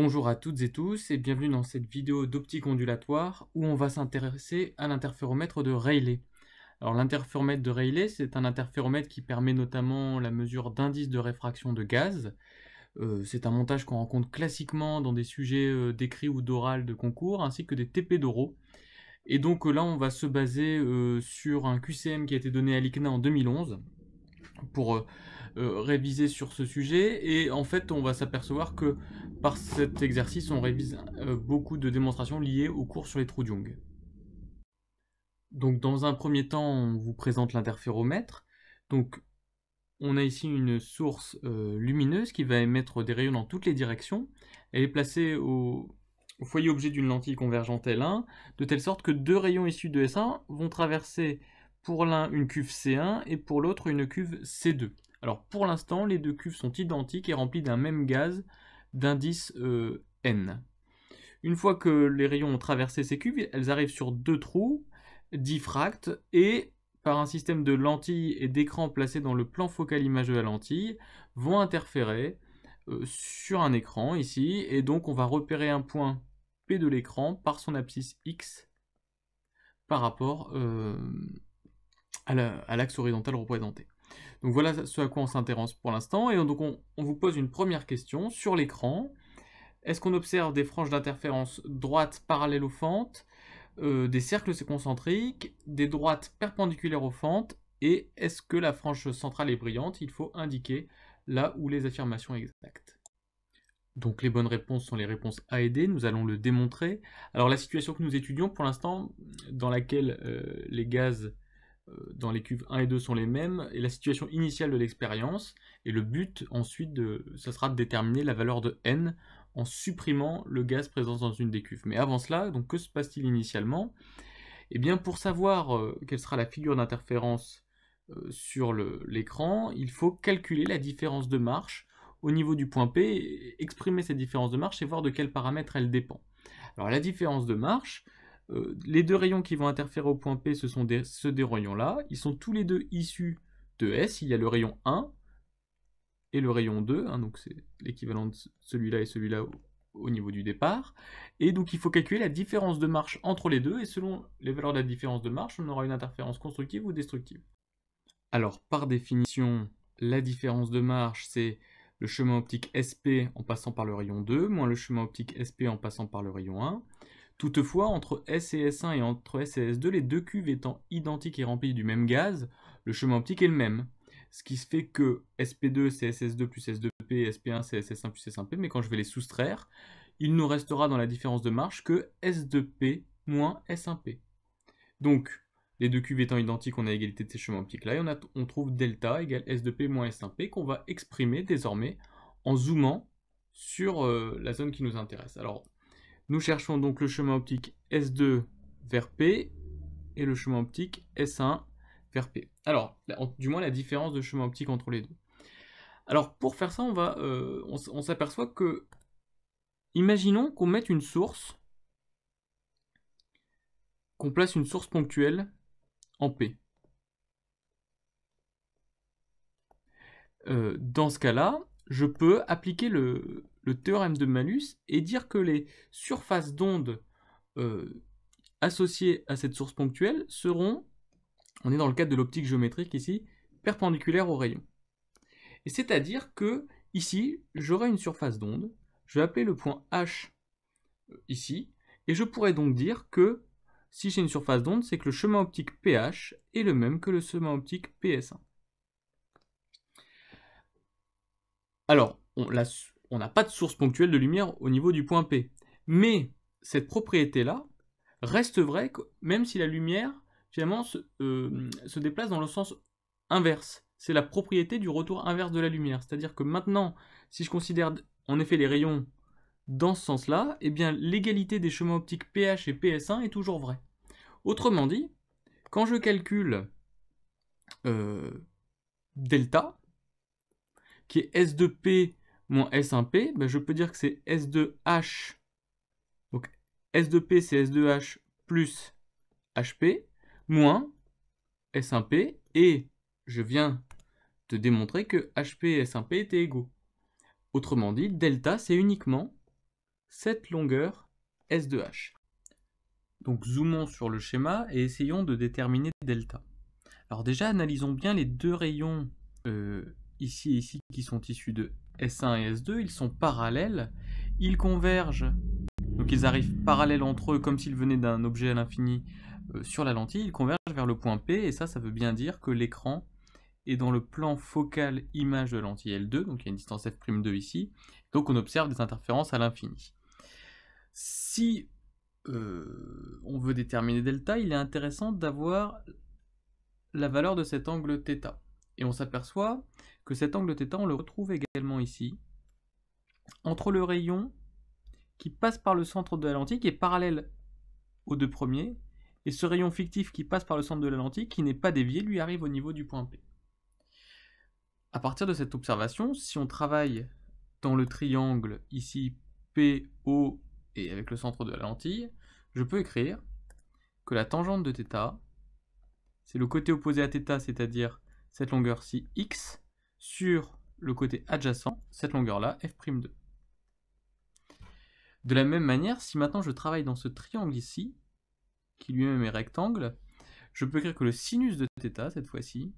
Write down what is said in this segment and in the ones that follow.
Bonjour à toutes et tous et bienvenue dans cette vidéo d'optique ondulatoire où on va s'intéresser à l'interféromètre de Rayleigh. Alors l'interféromètre de Rayleigh, c'est un interféromètre qui permet notamment la mesure d'indices de réfraction de gaz. Euh, c'est un montage qu'on rencontre classiquement dans des sujets euh, d'écrit ou d'oral de concours ainsi que des TP d'oraux. Et donc euh, là, on va se baser sur un QCM qui a été donné à l'ICNA en 2011 pour euh, euh, réviser sur ce sujet. Et en fait, on va s'apercevoir que par cet exercice, on révise euh, beaucoup de démonstrations liées au cours sur les trous de Donc, dans un premier temps, on vous présente l'interféromètre. Donc, on a ici une source lumineuse qui va émettre des rayons dans toutes les directions. Elle est placée au foyer objet d'une lentille convergente L1, de telle sorte que deux rayons issus de S1 vont traverser pour l'un une cuve C1 et pour l'autre une cuve C2. Alors pour l'instant, les deux cuves sont identiques et remplies d'un même gaz d'indice euh, N. Une fois que les rayons ont traversé ces cuves, elles arrivent sur deux trous diffractent et par un système de lentilles et d'écran placés dans le plan focal image de la lentille, vont interférer euh, sur un écran ici, et donc on va repérer un point P de l'écran par son abscisse X par rapport euh, à l'axe horizontal représenté. Donc voilà ce à quoi on s'intéresse pour l'instant, et donc on, vous pose une première question sur l'écran. Est-ce qu'on observe des franges d'interférence droites parallèles aux fentes, euh, des cercles concentriques, des droites perpendiculaires aux fentes, et est-ce que la frange centrale est brillante Il faut indiquer là où les affirmations exactes. Donc les bonnes réponses sont les réponses A et D, nous allons le démontrer. Alors la situation que nous étudions pour l'instant, dans laquelle euh, les gaz euh, dans les cuves 1 et 2 sont les mêmes, et la situation initiale de l'expérience, et le but ensuite, de, ça sera de déterminer la valeur de n en supprimant le gaz présent dans une des cuves. Mais avant cela, donc que se passe-t-il initialement Eh bien pour savoir euh, quelle sera la figure d'interférence euh, sur l'écran, il faut calculer la différence de marche au niveau du point P, exprimer cette différence de marche et voir de quel paramètre elle dépend. Alors la différence de marche, euh, les deux rayons qui vont interférer au point P, ce sont ceux des rayons-là. Ils sont tous les deux issus de S. Il y a le rayon 1 et le rayon 2, hein, donc c'est l'équivalent de celui-là et celui-là au, au, niveau du départ. Et donc il faut calculer la différence de marche entre les deux, et selon les valeurs de la différence de marche, on aura une interférence constructive ou destructive. Alors par définition, la différence de marche, c'est le chemin optique SP en passant par le rayon 2, moins le chemin optique SP en passant par le rayon 1. Toutefois, entre S et S1 et entre S et S2, les deux cuves étant identiques et remplies du même gaz, le chemin optique est le même. Ce qui se fait que SP2 c'est SS2 plus S2P, SP1 c'est SS1 plus S1P, mais quand je vais les soustraire, il nous restera dans la différence de marche que S2P moins S1P. Donc, les deux cuves étant identiques, on a égalité de ces chemins optiques-là, et on, trouve delta égale S2P moins S1P, qu'on va exprimer désormais en zoomant sur euh, la zone qui nous intéresse. Alors, nous cherchons donc le chemin optique S2 vers P et le chemin optique S1 vers P. Alors, du moins la différence de chemin optique entre les deux. Alors pour faire ça, on, va, euh, on, s'aperçoit que, imaginons qu'on mette une source, qu'on place une source ponctuelle en P. Euh, dans ce cas-là, je peux appliquer le, théorème de Malus et dire que les surfaces d'onde euh, associées à cette source ponctuelle seront, on est dans le cadre de l'optique géométrique ici, perpendiculaires au rayon. Et c'est-à-dire que ici, j'aurai une surface d'onde, je vais appeler le point H euh, ici, et je pourrais donc dire que si j'ai une surface d'onde, c'est que le chemin optique PH est le même que le chemin optique PS1. Alors, on, la, on n'a pas de source ponctuelle de lumière au niveau du point P. Mais cette propriété-là reste vraie même si la lumière finalement euh, se, déplace dans le sens inverse. C'est la propriété du retour inverse de la lumière. C'est-à-dire que maintenant, si je considère en effet les rayons dans ce sens-là, eh bien l'égalité des chemins optiques PH et PS1 est toujours vraie. Autrement dit, quand je calcule euh, delta, qui est S de P mon S1P, ben, je peux dire que c'est S2H. Donc S2P, c'est S2H plus HP, moins S1P, et je viens de démontrer que HP et S1P étaient égaux. Autrement dit, delta, c'est uniquement cette longueur S2H. Donc zoomons sur le schéma et essayons de déterminer delta. Alors déjà, analysons bien les deux rayons euh, ici et ici qui sont issus de S1 et S2, ils sont parallèles, ils convergent, donc ils arrivent parallèles entre eux comme s'ils venaient d'un objet à l'infini euh, sur la lentille, ils convergent vers le point P, et ça, ça veut bien dire que l'écran est dans le plan focal image de la lentille L2, donc il y a une distance f'2 ici, donc on observe des interférences à l'infini. Si euh, on veut déterminer delta, il est intéressant d'avoir la valeur de cet angle θ. Et on s'aperçoit que cet angle θ, on le retrouve également ici, entre le rayon qui passe par le centre de la lentille, qui est parallèle aux deux premiers, et ce rayon fictif qui passe par le centre de la lentille, qui n'est pas dévié, lui arrive au niveau du point P. À partir de cette observation, si on travaille dans le triangle ici PO et avec le centre de la lentille, je peux écrire que la tangente de θ, c'est le côté opposé à θ, c'est-à-dire cette longueur-ci x sur le côté adjacent, cette longueur-là, f'2. De la même manière, si maintenant je travaille dans ce triangle ici, qui lui-même est rectangle, je peux écrire que le sinus de θ, cette fois-ci,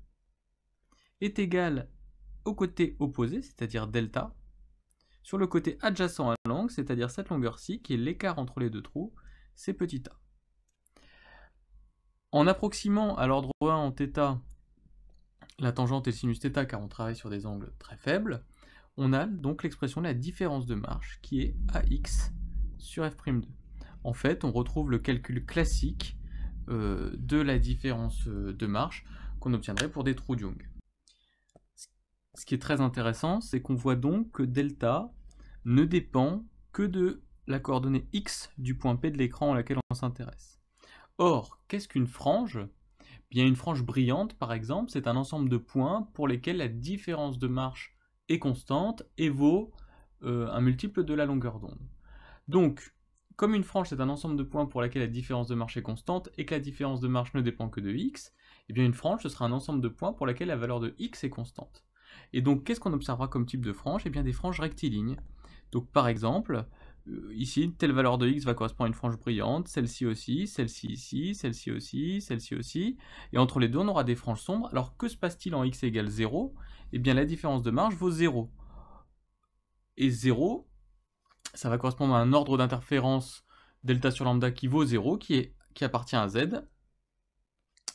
est égal au côté opposé, c'est-à-dire delta, sur le côté adjacent à l'angle, c'est-à-dire cette longueur-ci, qui est l'écart entre les deux trous, c'est petit a. En approximant à l'ordre 1 en θ la tangente est sinus θ car on travaille sur des angles très faibles, on a donc l'expression de la différence de marche qui est AX sur F'2. En fait, on retrouve le calcul classique euh, de la différence euh, de marche qu'on obtiendrait pour des trous de Ce qui est très intéressant, c'est qu'on voit donc que delta ne dépend que de la coordonnée x du point P de l'écran à laquelle on s'intéresse. Or, qu'est-ce qu'une frange une frange brillante, par exemple, c'est un ensemble de points pour lesquels la différence de marche est constante et vaut euh, un multiple de la longueur d'onde. Donc, comme une frange c'est un ensemble de points pour lesquels la différence de marche est constante et que la différence de marche ne dépend que de x, et eh bien une frange ce sera un ensemble de points pour lesquels la valeur de x est constante. Et donc qu'est-ce qu'on observera comme type de frange Et eh bien des franges rectilignes. Donc par exemple, euh, ici, telle valeur de x va correspondre à une frange brillante, celle-ci aussi, celle-ci ici, celle-ci aussi, celle-ci aussi, et entre les deux, on aura des franges sombres. Alors que se passe-t-il en x égale 0 Eh bien, la différence de marge vaut 0. Et 0, ça va correspondre à un ordre d'interférence delta sur lambda qui vaut 0, qui, est, qui appartient à z.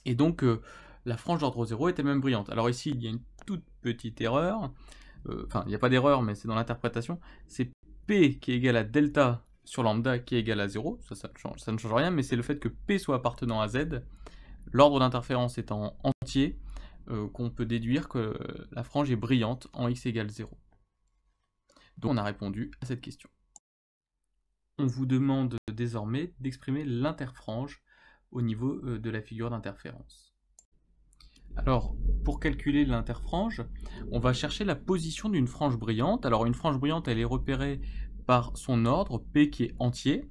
Et donc, euh, la frange d'ordre 0 est elle-même brillante. Alors ici, il y a une toute petite erreur. Euh, enfin, il n'y a pas d'erreur, mais c'est dans l'interprétation. C'est P qui est égal à delta sur lambda qui est égal à 0, ça, ne change rien, mais c'est le fait que P soit appartenant à Z, l'ordre d'interférence étant entier, euh, qu'on peut déduire que la frange est brillante en x égale 0. Donc on a répondu à cette question. On vous demande désormais d'exprimer l'interfrange au niveau euh, de la figure d'interférence. Alors, pour calculer l'interfrange, on va chercher la position d'une frange brillante. Alors, une frange brillante, elle est repérée par son ordre, P qui est entier,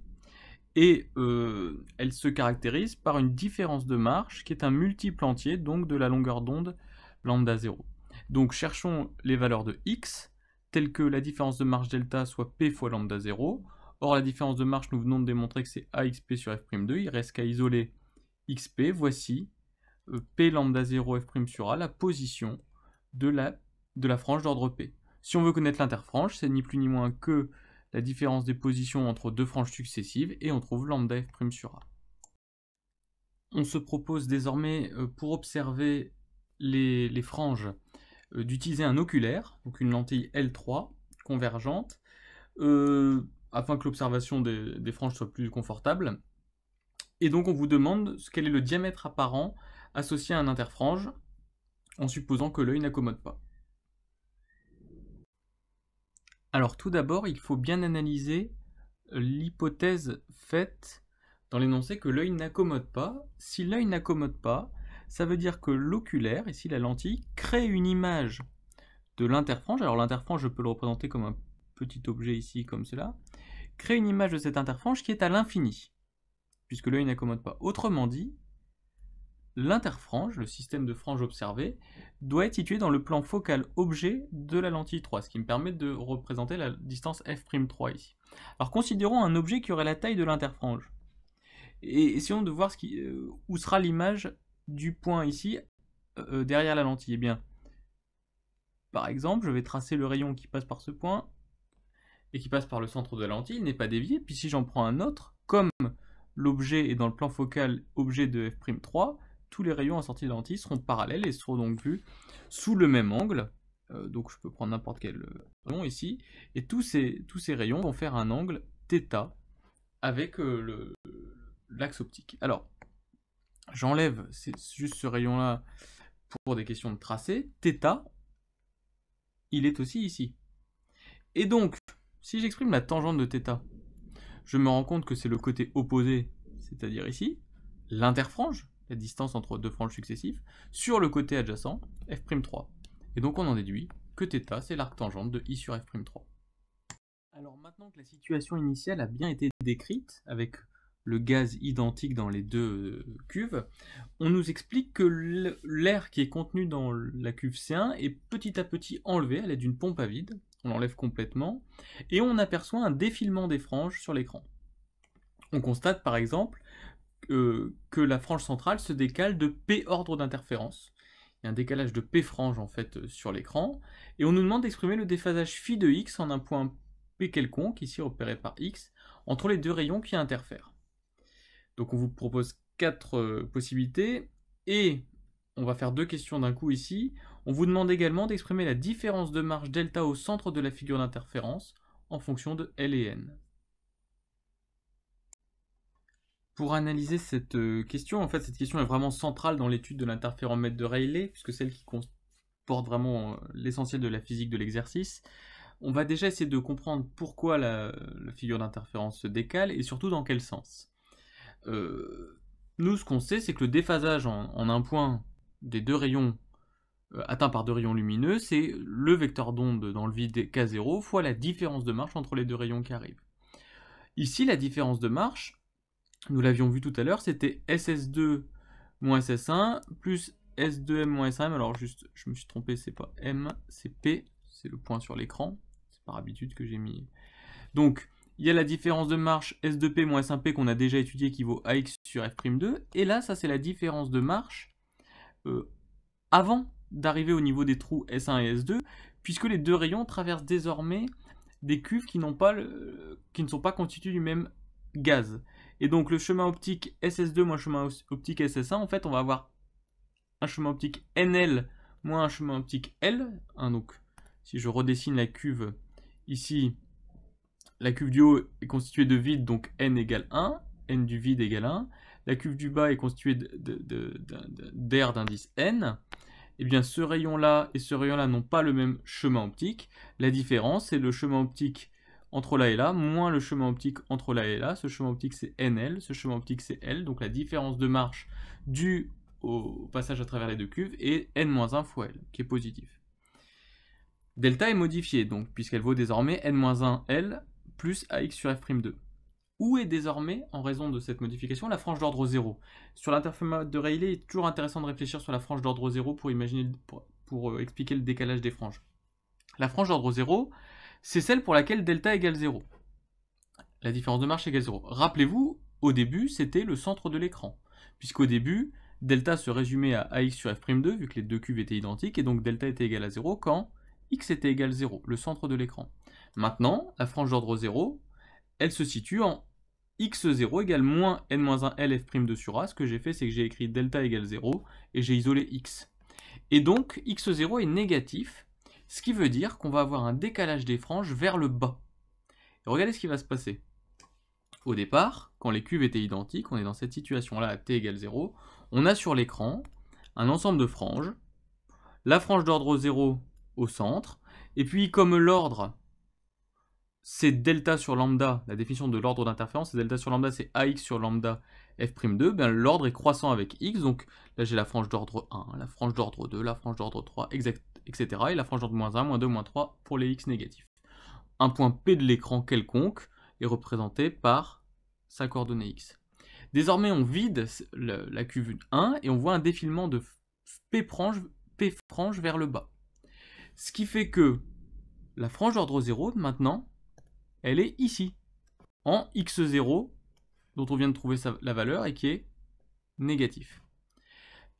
et euh, elle se caractérise par une différence de marche qui est un multiple entier, donc de la longueur d'onde lambda 0. Donc cherchons les valeurs de x, telles que la différence de marche delta soit p fois lambda 0. Or la différence de marche, nous venons de démontrer que c'est axp sur f'2, il reste qu'à isoler xp, voici euh, P lambda 0 F' sur A la position de la, de la frange d'ordre P. Si on veut connaître l'interfrange, c'est ni plus ni moins que la différence des positions entre deux franges successives et on trouve lambda F' sur A. On se propose désormais euh, pour observer les, les franges euh, d'utiliser un oculaire, donc une lentille L3 convergente, afin que l'observation des, des, franges soit plus confortable. Et donc on vous demande quel est le diamètre apparent associé à un interfrange, en supposant que l'œil n'accommode pas. Alors tout d'abord, il faut bien analyser l'hypothèse faite dans l'énoncé que l'œil n'accommode pas. Si l'œil n'accommode pas, ça veut dire que l'oculaire, ici la lentille, crée une image de l'interfrange. Alors l'interfrange, je peux le représenter comme un petit objet ici, comme cela. Crée une image de cette interfrange qui est à l'infini, puisque l'œil n'accommode pas. Autrement dit, L'interfrange, le système de franges observé, doit être situé dans le plan focal objet de la lentille 3, ce qui me permet de représenter la distance f'3 ici. Alors considérons un objet qui aurait la taille de l'interfrange. Et essayons de voir ce qui, euh, où sera l'image du point ici, euh, euh, derrière la lentille. Eh bien, par exemple, je vais tracer le rayon qui passe par ce point, et qui passe par le centre de la lentille, il n'est pas dévié. Puis si j'en prends un autre, comme l'objet est dans le plan focal objet de f'3, tous les rayons sortie de lentille seront parallèles et seront donc vus sous le même angle. Euh, donc je peux prendre n'importe quel euh, rayon ici. Et tous ces, tous ces rayons vont faire un angle θ avec euh, l'axe optique. Alors, j'enlève juste ce rayon-là pour des questions de tracé. θ, il est aussi ici. Et donc, si j'exprime la tangente de θ, je me rends compte que c'est le côté opposé, c'est-à-dire ici, l'interfrange, la distance entre deux franges successives, sur le côté adjacent, f'3. Et donc on en déduit que θ, c'est l'arc tangente de i sur f'3. Alors maintenant que la situation initiale a bien été décrite, avec le gaz identique dans les deux euh, cuves, on nous explique que l'air qui est contenu dans la cuve C1 est petit à petit enlevé à l'aide d'une pompe à vide, on l'enlève complètement, et on aperçoit un défilement des franges sur l'écran. On constate par exemple euh, que la frange centrale se décale de P ordre d'interférence. Il y a un décalage de P frange en fait euh, sur l'écran. Et on nous demande d'exprimer le déphasage phi de X en un point P quelconque, ici repéré par X, entre les deux rayons qui interfèrent. Donc on vous propose quatre euh, possibilités. Et on va faire deux questions d'un coup ici. On vous demande également d'exprimer la différence de marge delta au centre de la figure d'interférence en fonction de L et N. Pour analyser cette euh, question, en fait, cette question est vraiment centrale dans l'étude de l'interféromètre de Rayleigh, puisque celle qui comporte vraiment euh, l'essentiel de la physique de l'exercice. On va déjà essayer de comprendre pourquoi la, figure d'interférence se décale et surtout dans quel sens. Euh, nous, ce qu'on sait, c'est que le déphasage en, un point des deux rayons atteints par deux rayons lumineux, c'est le vecteur d'onde dans le vide K0 fois la différence de marche entre les deux rayons qui arrivent. Ici, la différence de marche, nous l'avions vu tout à l'heure, c'était SS2 SS1 plus S2M s 1 Alors juste, je me suis trompé, c'est pas M, c'est P, c'est le point sur l'écran. C'est par habitude que j'ai mis. Donc, il y a la différence de marche S2P S1P qu'on a déjà étudié qui vaut AX sur F'2. Et là, ça c'est la différence de marche euh, avant d'arriver au niveau des trous S1 et S2, puisque les deux rayons traversent désormais des cuves qui, pas qui ne sont pas constituées du même gaz. Et donc le chemin optique SS2 moins chemin optique SS1, en fait, on va avoir un chemin optique NL moins un chemin optique L. Hein, donc si je redessine la cuve ici, la cuve du haut est constituée de vide, donc N égale 1, N du vide égale 1. La cuve du bas est constituée d'air d'indice N. Et eh bien, ce rayon-là et ce rayon-là n'ont pas le même chemin optique. La différence, c'est le chemin optique entre là et là, moins le chemin optique entre là et là. Ce chemin optique c'est NL, ce chemin optique c'est L, donc la différence de marche due au passage à travers les deux cuves, est N-1 fois L, qui est positif. Delta est modifié, donc, puisqu'elle vaut désormais N-1 L plus AX sur F'2. Où est désormais, en raison de cette modification, la frange d'ordre 0 Sur l'interféromètre de Rayleigh, il est toujours intéressant de réfléchir sur la frange d'ordre 0 pour, imaginer, pour, pour euh, expliquer le décalage des franges. La frange d'ordre 0, c'est celle pour laquelle delta égale 0. La différence de marche égale 0. Rappelez-vous, au début, c'était le centre de l'écran, puisqu'au début, delta se résumait à ax sur f'2, vu que les deux cubes étaient identiques, et donc delta était égal à 0 quand x était égal à 0, le centre de l'écran. Maintenant, la frange d'ordre 0, elle se situe en x0 égale moins n-1 lf'2 sur a. Ce que j'ai fait, c'est que j'ai écrit delta égale 0 et j'ai isolé x. Et donc, x0 est négatif ce qui veut dire qu'on va avoir un décalage des franges vers le bas. regardez ce qui va se passer. Au départ, quand les cubes étaient identiques, on est dans cette situation-là t égale 0, on a sur l'écran un ensemble de franges, la frange d'ordre 0 au centre, et puis comme l'ordre c'est delta sur lambda, la définition de l'ordre d'interférence, c'est delta sur lambda, c'est ax sur lambda f'2, ben l'ordre est croissant avec x, donc là j'ai la frange d'ordre 1, la frange d'ordre 2, la frange d'ordre 3, exact, etc. Et la frange de moins 1, moins 2, moins 3 pour les x négatifs. Un point P de l'écran quelconque est représenté par sa coordonnée x. Désormais, on vide la cuve 1 et on voit un défilement de P frange, vers le bas. Ce qui fait que la frange d'ordre 0, maintenant, elle est ici, en x0, dont on vient de trouver la valeur et qui est négatif.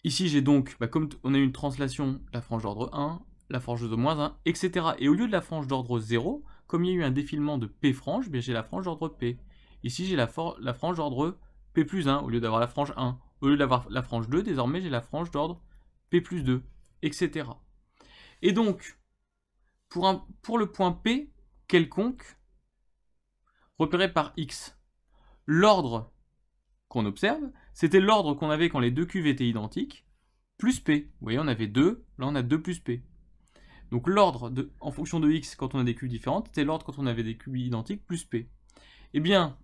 Ici, j'ai donc, bah, comme on a une translation, la frange d'ordre 1, la frange de moins 1, etc. Et au lieu de la frange d'ordre 0, comme il y a eu un défilement de P frange, j'ai la frange d'ordre P. Ici, j'ai la, frange d'ordre P plus 1, au lieu d'avoir la frange 1. Au lieu d'avoir la frange 2, désormais, j'ai la frange d'ordre P plus 2, etc. Et donc, pour le point P quelconque, repéré par X, l'ordre qu'on observe, c'était l'ordre qu'on avait quand les deux cuves étaient identiques, plus P. Vous voyez, on avait 2, là on a 2 plus P. Donc l'ordre en fonction de X quand on a des cuves différentes, c'était l'ordre quand on avait des cuves identiques plus P. Eh bien,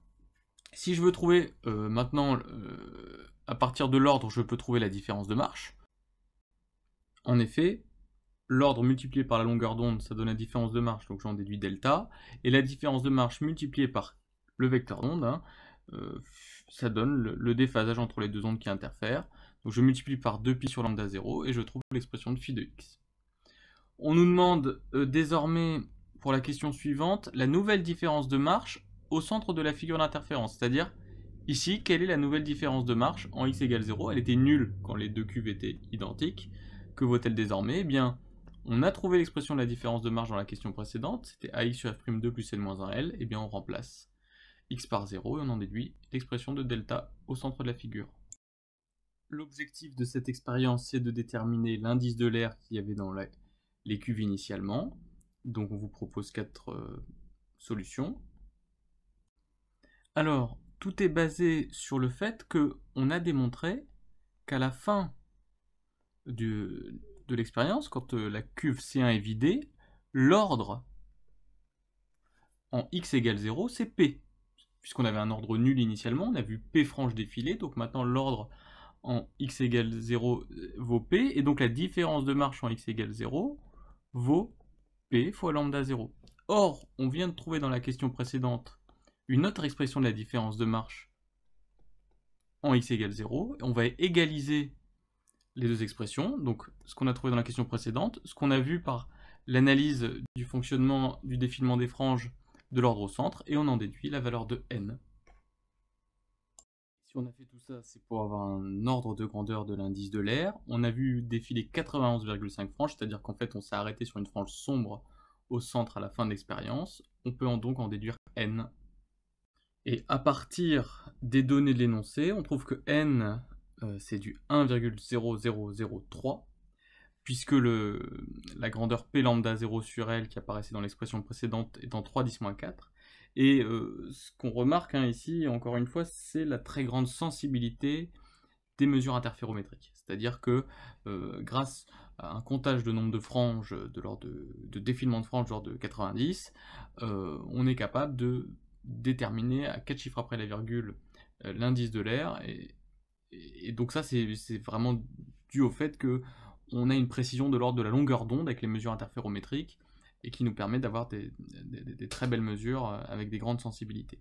si je veux trouver euh, maintenant, euh, à partir de l'ordre, je peux trouver la différence de marche. En effet, l'ordre multiplié par la longueur d'onde, ça donne la différence de marche, donc j'en déduis delta. Et la différence de marche multipliée par le vecteur d'onde, hein, euh, ça donne le, déphasage entre les deux ondes qui interfèrent. Donc je multiplie par 2pi sur lambda 0 et je trouve l'expression de phi de x. On nous demande euh, désormais, pour la question suivante, la nouvelle différence de marche au centre de la figure d'interférence. C'est-à-dire, ici, quelle est la nouvelle différence de marche en x égale 0 Elle était nulle quand les deux cubes étaient identiques. Que vaut-elle désormais Eh bien, on a trouvé l'expression de la différence de marche dans la question précédente, c'était ax sur f'2 plus l moins 1l, et eh bien on remplace x par 0 et on en déduit l'expression de delta au centre de la figure. L'objectif de cette expérience, c'est de déterminer l'indice de l'air qu'il y avait dans les cuves initialement. Donc on vous propose quatre euh, solutions. Alors, tout est basé sur le fait qu'on a démontré qu'à la fin de l'expérience, quand euh, la cuve C1 est vidée, l'ordre en x égale 0, c'est P puisqu'on avait un ordre nul initialement, on a vu P frange défiler, donc maintenant l'ordre en x égale 0 euh, vaut P, et donc la différence de marche en x égale 0 vaut P fois lambda 0. Or, on vient de trouver dans la question précédente une autre expression de la différence de marche en x égale 0, on va égaliser les deux expressions, donc ce qu'on a trouvé dans la question précédente, ce qu'on a vu par l'analyse du fonctionnement du défilement des franges de l'ordre au centre, et on en déduit la valeur de n. Si on a fait tout ça, c'est pour avoir un ordre de grandeur de l'indice de l'air. On a vu défiler 91,5 franges, c'est-à-dire qu'en fait on s'est arrêté sur une frange sombre au centre à la fin de l'expérience. On peut donc en déduire n. Et à partir des données de l'énoncé, on trouve que n euh, c'est du 1,0003 puisque le, la grandeur P lambda 0 sur L qui apparaissait dans l'expression précédente est en 3 10 4. Et euh, ce qu'on remarque hein, ici, encore une fois, c'est la très grande sensibilité des mesures interférométriques. C'est-à-dire que euh, grâce à un comptage de nombre de franges, de l'ordre de, défilement de franges de l'ordre de 90, euh, on est capable de déterminer à 4 chiffres après la virgule l'indice de l'air. Et, et, donc ça, c'est vraiment dû au fait que on a une précision de l'ordre de la longueur d'onde avec les mesures interférométriques et qui nous permet d'avoir des, très belles mesures euh, avec des grandes sensibilités.